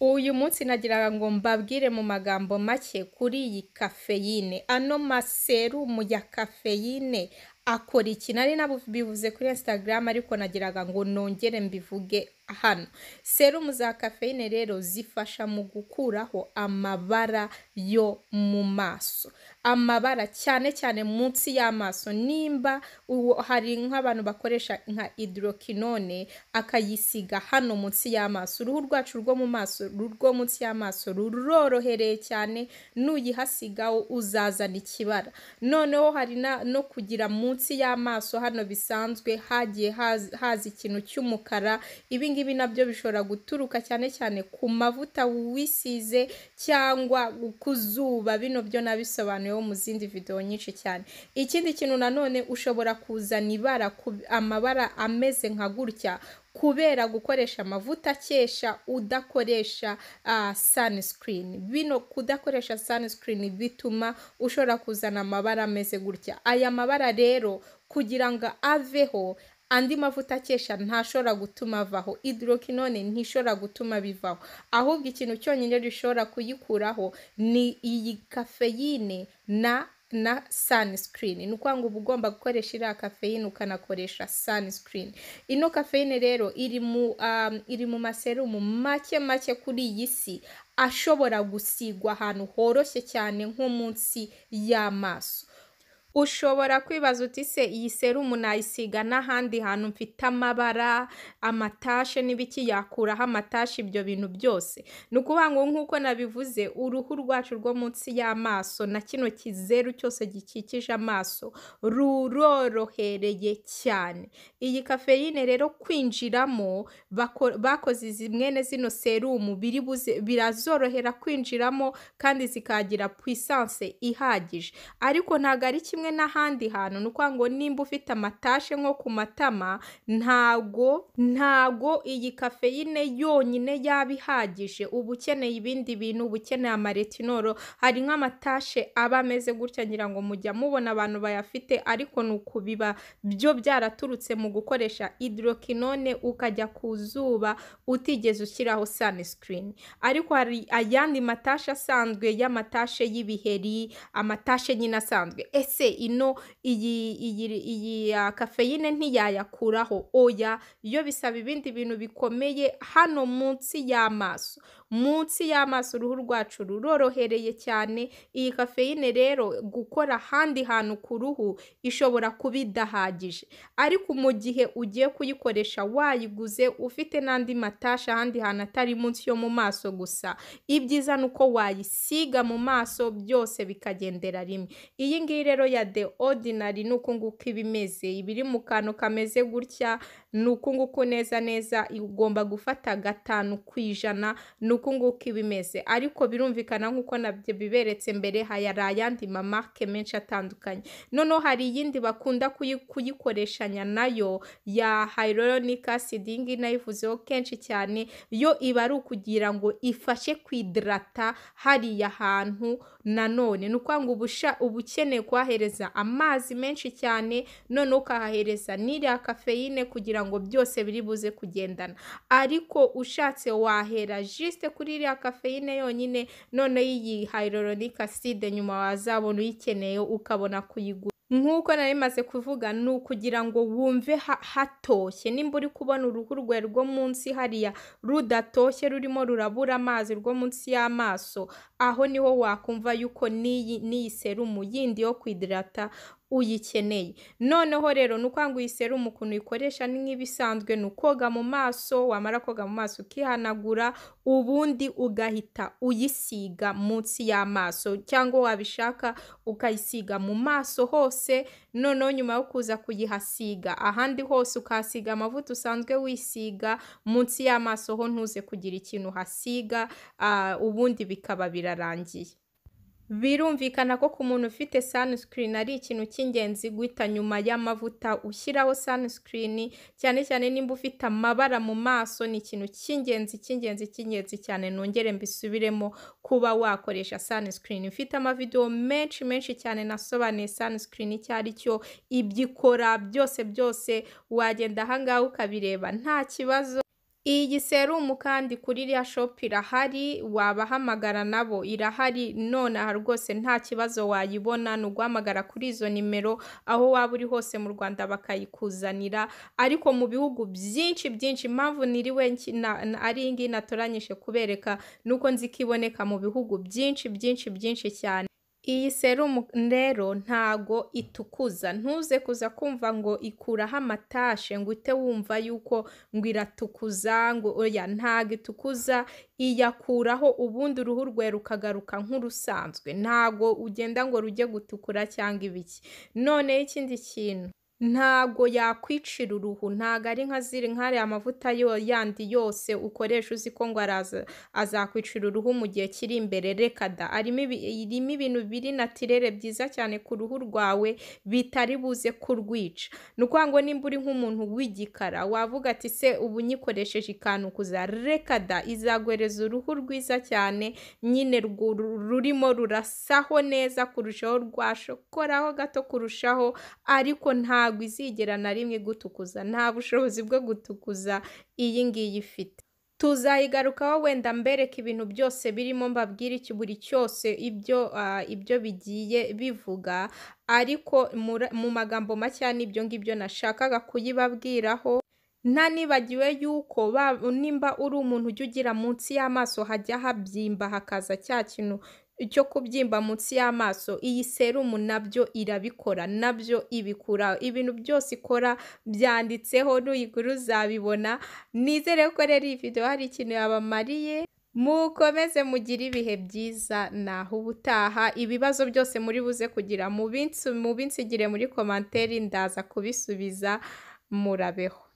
uyu munsi nagiraga ngo mbabwire mu magambo make kuri iyi kafeyine ano maserumu ya kafeyine akora iki nari nabivuze kuri instagram ariko nagiraga ngo nongere mbivuge hano serumu za kafeyine rero zifasha mu gukuraho amabara yo mu maso amabara cyane cyane munsi y'amaso nimba hari nk'abantu bakoresha nka idurokinone akayisiga hano munsi y'amaso uruhu rwacu rwo mu maso rwo munsi y'amaso rurorohereye cyane n'uyihasigaho uzazana ikibara noneho hari no kugira munsi y'amaso hano bisanzwe hagiye haza ikintu cy'umukara ibingibi ngibi nabyo bishobora guturuka cyane cyane ku mavuta wisize cyangwa ku zuba bino byo nabisobanuyeho mu zindi videwo nyinshi cyane ikindi kintu nanone ushobora kuzana ibara amabara ameze nka gutya kubera gukoresha amavuta akesha udakoresha uh, sunscreen bino kudakoresha sunscreen bituma ushobora kuzana amabara ameze gutya aya mabara rero kugira ngo aveho andi mavuta akesha ntashobora gutuma avaho idurokinone ntishobora gutuma bivaho ahubwo ikintu cyonyine gishobora kuyikuraho ni iyi kafeyine na na sunscreen ni ukuvuga ngo uba ugomba gukoresha iriya kafeyine ukanakoresha sunscreen ino kafeyine rero iri mu um, iri mu maserumu make make kuri iyi si ashobora gusigwa ahantu horoshye cyane nko munsi y'amaso ushobora kwibaza uti se iyi serumu nayisiga n'ahandi hantu mfite amabara amatashe n'ibiki yakuraho amatashe ibyo bintu byose ni ukuvuga ngo nk'uko nabivuze uruhu rwacu rwo munsi y'amaso na kino kizeru cyose gikikije amaso rurorohereye cyane iyi kafeyine rero kwinjiramo bakoze mwene zino serumu birazorohera kwinjiramo kandi zikagira puissance ihagije ariko ntabwo ari kimwe kimwe n'ahandi hantu ni ukuvuga ngo nimba ufite amatashe nko ku matama ntago ntago iyi kafeyine yonyine yaba ihagije uba ukeneye ibindi bintu uba ukeneye amaretinoro hari nk'amatashe aba ameze gutya ngira ngo mujya mubona abantu bayafite ariko ni ukubiba byo byaraturutse mu gukoresha hydroquinone ukajya ku zuba utigeze ushyiraho sunscreen ariko hari ayandi matashe asanzwe y'amatashe y'ibiheri amatashe nyine asanzwe ese ino iyi iyi kafeyine ah, ntiyayakuraho oya yo bisaba ibindi bintu bikomeye hano munsi y'amaso munsi y'amaso uruhu rwacu rurorohereye cyane iyi kafeyine rero gukora ahandi hantu ku ruhu ishobora kuba idahagije ariko mu gihe ugiye kuyikoresha wayiguze ufite n'andi matashi ahandi hantu atari munsi yo mu maso gusa ibyiza ni uko wayisiga mu maso byose bikagendera rimwe iyi ngiyi rero ya de odinari ni uku nguku iba imeze iba mu kantu kameze gutya ni uku nguku neza neza ugomba gufata gatanu ku ijana ni uku nguku iba imeze ariko birumvikana nk'uko nabyo biberetse mbere hari ayandi mamarike menshi atandukanye noneho hari iyindi bakunda kuyikoresha nayo ya hyaluronic Sidingi iyi nayivuzeho kenshi cyane yo iba ari ukugira ngo ifashe kwidirata hariya hantu nanone ni ukuvuga ngo ubusha ukeneye kuhahereza amazi menshi cyane noneho ukahahereza n'iriya kafeyine kugira kugira ngo byose biri buze kugendana ariko ushatse wahera jisite kuri iriya kafeyine yonyine noneho iyi hayiroronike aside nyuma wazabona uyikeneye ukabona kuyigura nk'uko nari maze kuvuga ni ukugira ngo wumve hatoshye nimba uri kubona uruhu rwe rwo munsi hariya rudatoshye rurimo rurabura amazi rwo munsi y'amaso aho niho wakumva yuko n'iyi serumu yindi yo kwidirata uyikeneye noneho rero ni uko iyi ukuntu uyikoresha ni nk'ibisanzwe ni ukoga mu maso wamara koga mu maso ukihanagura ubundi ugahita uyisiga munsi y'amaso cyangwa wabishaka ukayisiga mu maso hose noneho nyuma yo kuza kuyihasiga ahandi hose ukahasiga amavuta usanzwe wisiga munsi y'amaso ho ntuze kugira ikintu uhasiga ah, ubundi bikaba birarangiye. Birumvikana ko ku muntu ufite sunscreen ari ikintu cy'ingenzi guhita nyuma y'amavuta ushyiraho sunscreen, cyane cyane nimba ufite amabara mu maso, ni ikintu cy'ingenzi cy'ingenzi cy'ingenzi cyane nongere mbisubiremo kuba wakoresha sunscreen. ufite amavidewo menshi menshi cyane nasobanuye sunscreen icyo ari cyo, ibyo ikora byose byose, wagenda aha ukabireba nta kibazo. Iyi serumu kandi kuri iriya shopu irahari wabahamagara nabo irahari nonaha rwose nta kibazo wayibona ni uguhamagara kuri izo nimero aho waba uri hose mu Rwanda bakayikuzanira ariko mu bihugu byinshi byinshi impamvu niriwe ari iyi ngiyi natoranyije kubereka ni uko nzi ko iboneka mu bihugu byinshi byinshi byinshi cyane. Iyi serumu rero ntago itukuza ntuze kuza kumva ngo ikuraho amatashe ngo uhite wumva yuko ngo iratukuza ngo oya ntago itukuza iyakuraho ubundi uruhu rwe rukagaruka nk'urusanzwe ntago ugenda ngo rujye gutukura cyangwa ibiki, noneho ikindi kintu. ntago yakwicira uruhu ntago ari nka ziri nk'ariya amavuta yandi yose ukoresha uzi ko ngo araza azakwicira uruhu mu gihe kiri imbere reka da irimo ibintu biri natirere byiza cyane ku ruhu rwawe bitari buze kurwica ni ukuvuga ngo nimba uri nk'umuntu w'igikara wavuga ati se ubu nyikoresheje ikanukuza reka da izaguhereza uruhu rwiza cyane nyine rurimo rurasaho neza kurushaho rwashokoraho gato kurushaho ariko nta ntabwo izigera na rimwe igutukuza nta bushobozi bwo gutukuza iyi ngiyi ifite tuzayigarukaho wenda mbereka ibintu byose birimo mbabwire iki buri cyose ibyo ibyo bigiye bivuga ariko mu magambo macye n'ibyo ngibyo nashakaga kuyibabwiraho nanibagiwe yuko nimba uri umuntu ujya ugira munsi y'amaso hajya habyimba hakaza cya kintu cyo kubyimba munsi y'amaso iyi serumu nabyo irabikora nabyo ibikura ibintu byose ikora byanditseho n'uyigura uzabibona nizere ko rero iyi video hari ikintu yabamariye mukomeze mugire ibihe byiza naho ubutaha ibibazo byose muri buze kugira mu minsi igire muri komantere ndaza kubisubiza murabeho